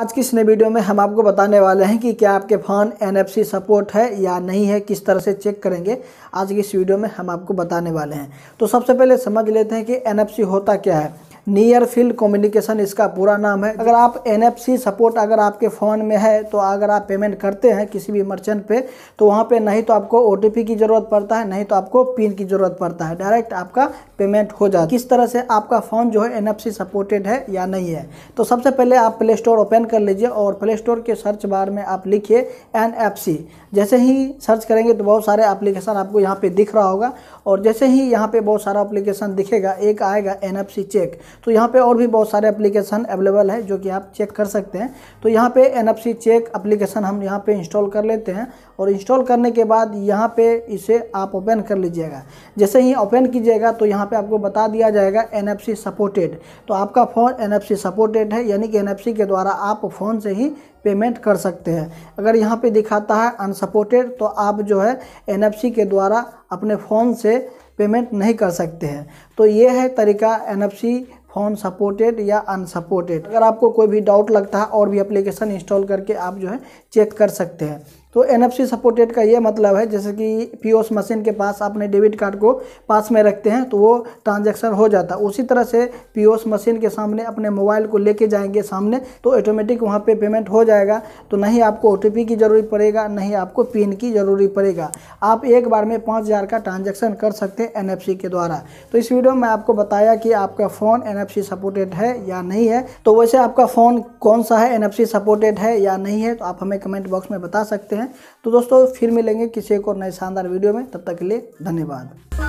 आज की इस नए वीडियो में हम आपको बताने वाले हैं कि क्या आपके फ़ोन एन सपोर्ट है या नहीं है किस तरह से चेक करेंगे आज की इस वीडियो में हम आपको बताने वाले हैं तो सबसे पहले समझ लेते हैं कि एन होता क्या है नियर फील्ड कम्युनिकेशन इसका पूरा नाम है अगर आप एन सपोर्ट अगर आपके फ़ोन में है तो अगर आप पेमेंट करते हैं किसी भी मर्चेंट पे तो वहाँ पे नहीं तो आपको ओ की ज़रूरत पड़ता है नहीं तो आपको पिन की ज़रूरत पड़ता है डायरेक्ट आपका पेमेंट हो जाता है किस तरह से आपका फ़ोन जो है एन सपोर्टेड है या नहीं है तो सबसे पहले आप प्ले स्टोर ओपन कर लीजिए और प्ले स्टोर के सर्च बार में आप लिखिए एन जैसे ही सर्च करेंगे तो बहुत सारे एप्लीकेशन आपको यहाँ पर दिख रहा होगा और जैसे ही यहाँ पर बहुत सारा एप्लीकेशन दिखेगा एक आएगा एन चेक तो यहाँ पे और भी बहुत सारे एप्लीकेशन अवेलेबल है जो कि आप चेक कर सकते हैं तो यहाँ पे एन चेक एप्लीकेशन हम यहाँ पे इंस्टॉल कर लेते हैं और इंस्टॉल करने के बाद यहाँ पे इसे आप ओपन कर लीजिएगा जैसे ही ओपन कीजिएगा तो यहाँ पे आपको बता दिया जाएगा एन सपोर्टेड तो आपका फ़ोन एन सपोर्टेड है यानी कि एन के द्वारा आप फ़ोन से ही पेमेंट कर सकते हैं अगर यहाँ पे दिखाता है अनसपोर्टेड तो आप जो है एन के द्वारा अपने फ़ोन से पेमेंट नहीं कर सकते हैं तो ये है तरीका एन ऑन सपोर्टेड या अनसपोर्टेड अगर आपको कोई भी डाउट लगता है और भी एप्लीकेशन इंस्टॉल करके आप जो है चेक कर सकते हैं तो एन सपोर्टेड का ये मतलब है जैसे कि पी मशीन के पास अपने डेबिट कार्ड को पास में रखते हैं तो वो ट्रांजैक्शन हो जाता है उसी तरह से पी मशीन के सामने अपने मोबाइल को लेके जाएंगे सामने तो ऑटोमेटिक वहाँ पे पेमेंट हो जाएगा तो नहीं आपको ओ की ज़रूरत पड़ेगा नहीं आपको पिन की ज़रूरी पड़ेगा आप एक बार में पाँच का ट्रांजेक्शन कर सकते हैं एन के द्वारा तो इस वीडियो में आपको बताया कि आपका फ़ोन एन एनएफसी सपोर्टेड है या नहीं है तो वैसे आपका फ़ोन कौन सा है एनएफसी सपोर्टेड है या नहीं है तो आप हमें कमेंट बॉक्स में बता सकते हैं तो दोस्तों फिर मिलेंगे किसी एक और नए शानदार वीडियो में तब तक के लिए धन्यवाद